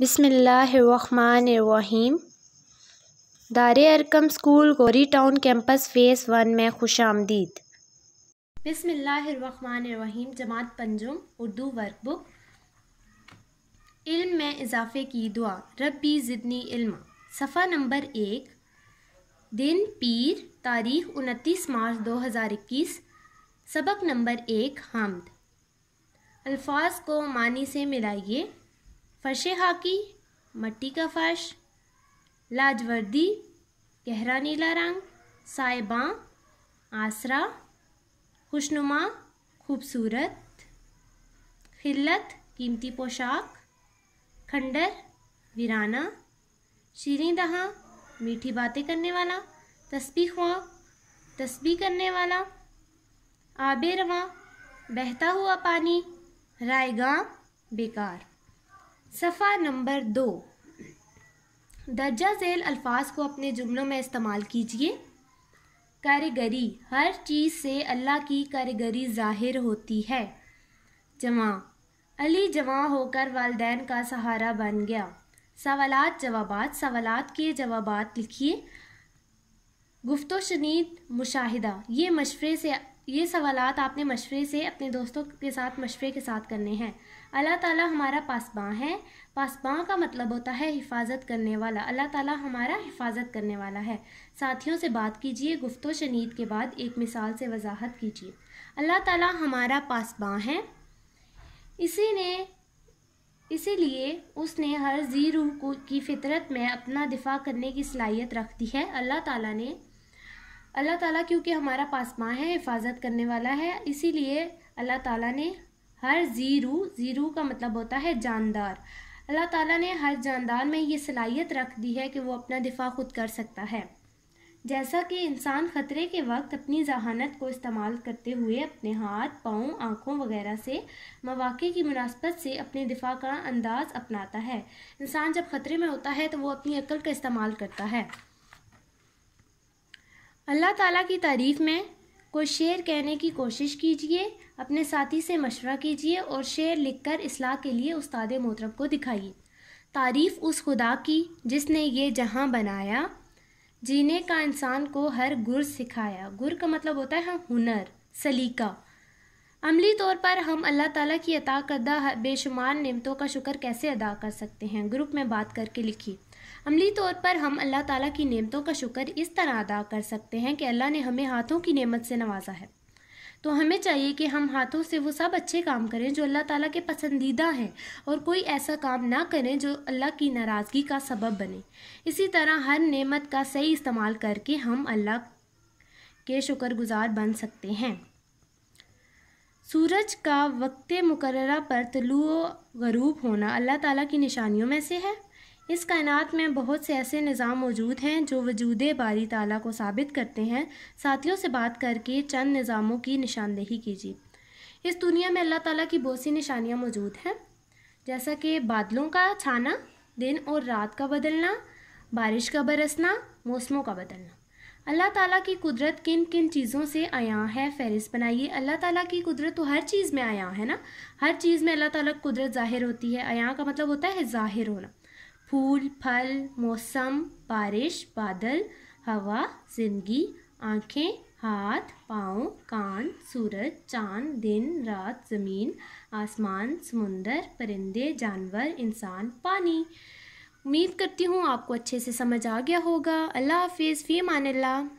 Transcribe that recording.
बिसमीम दार अरकम school Ghauri town campus phase one में खुश आमदीद बिसमीम जमात पंजुम उर्दू वर्कबुक इल्म में इजाफ़े की दुआ रबी ज़िदनी इल्म सफ़ा नंबर एक दिन पीर तारीख उनतीस मार्च 2021 सबक नंबर एक हमद अल्फाज को मानी से मिलाइए फर्श हाकी मट्टी का फर्श लाजवर्दी गहरा नीला रंग साइबा आसरा खुशनुमा खूबसूरत खिल्लत कीमती पोशाक खंडर वीराना शीरें दहा मीठी बातें करने वाला तस्बी खुआ तस्बी करने वाला आबे रवा बहता हुआ पानी रायगा बेकार सफ़ा नंबर दो दर्जा झेल अल्फाज को अपने जुमलों में इस्तेमाल कीजिए कारीगरी हर चीज़ से अल्लाह की कारीगरी ज़ाहिर होती है जमा अली जमा होकर वालदेन का सहारा बन गया सवाल जवाब सवाल के जवाब लिखिए गुफ्त शनीद मुशाहिदा ये मशवरे से ये सवाल आपने मशवरे से अपने दोस्तों के साथ मशवरे के साथ करने हैं अल्लाह ताला हमारा पासबाँ है पासबाँ का मतलब होता है हिफाजत करने वाला अल्लाह ताला हमारा हिफाजत करने वाला है साथियों से बात कीजिए गुफ्तो शनीद के बाद एक मिसाल से वजाहत कीजिए अल्लाह ताला हमारा पासबाँ है इसी ने इसीलिए उसने हर जी रूह को की फितरत में अपना दिफा करने की सलाहियत रख दी है अल्लाह ताला ने अल्लाह ताला क्योंकि हमारा पासमा है हिफाजत करने वाला है इसीलिए अल्लाह ताला ने हर ज़ीरू ज़ीरू का मतलब होता है जानदार अल्लाह ताला ने हर जानदार में ये सलाहियत रख दी है कि वो अपना दिफा खुद कर सकता है जैसा कि इंसान ख़तरे के वक्त अपनी जहानत को इस्तेमाल करते हुए अपने हाथ पाँव आँखों वगैरह से मौाक़े की मुनासबत से अपने दिफा का अंदाज़ अपनाता है इंसान जब ख़तरे में होता है तो वो अपनी अक्ल का इस्तेमाल करता है अल्लाह ताला की तारीफ़ में कोई शेर कहने की कोशिश कीजिए अपने साथी से मशवरा कीजिए और शेर लिखकर इसलाह के लिए उस्ताद मोहतरम को दिखाइए तारीफ़ उस खुदा की जिसने ये जहाँ बनाया जीने का इंसान को हर गुर सिखाया गुर का मतलब होता है हाँ, हुनर सलीका अमली तौर पर हम अल्लाह ताला की अता करदा बेशुमार नमतों का शुक्र कैसे अदा कर सकते हैं ग्रुप में बात करके लिखिए अमली तौर पर हम अल्लाह ताला की नेमतों का शुक्र इस तरह अदा कर सकते हैं कि अल्लाह ने हमें हाथों की नेमत से नवाजा है तो हमें चाहिए कि हम हाथों से वो सब अच्छे काम करें जो अल्लाह ताला के पसंदीदा हैं और कोई ऐसा काम ना करें जो अल्लाह की नाराज़गी का सबब बने इसी तरह हर नेमत का सही इस्तेमाल करके हम अल्लाह के शुक्रगुजार बन सकते हैं सूरज का वक्त मुकर पर तलु गरूब होना अल्लाह ताला की निशानियों में से है इस कायनात में बहुत से ऐसे निज़ाम मौजूद हैं जो वजूद बारी ताला को साबित करते हैं साथियों से बात करके चंद निज़ामों की निशानदेही कीजिए इस दुनिया में अल्लाह ताला की बहुत सी निशानियाँ मौजूद हैं जैसा कि बादलों का छाना दिन और रात का बदलना बारिश का बरसना मौसमों का बदलना अल्लाह ताला की कुदरत किन किन चीज़ों से आया है फहरिस्त बनाइए अल्लाह ताला की कुदरत तो हर चीज़ में आया है ना हर चीज़ में अल्लाह ताला की कुदरत ज़ाहिर होती है आया का मतलब होता है ज़ाहिर होना फूल फल मौसम बारिश बादल हवा जिंदगी आंखें हाथ पाँव कान सूरज चाँद दिन रात ज़मीन आसमान समुंदर परिंदे जानवर इंसान पानी उम्मीद करती हूँ आपको अच्छे से समझ आ गया होगा अल्लाह हाफिज़ फ़ी मानिल्ला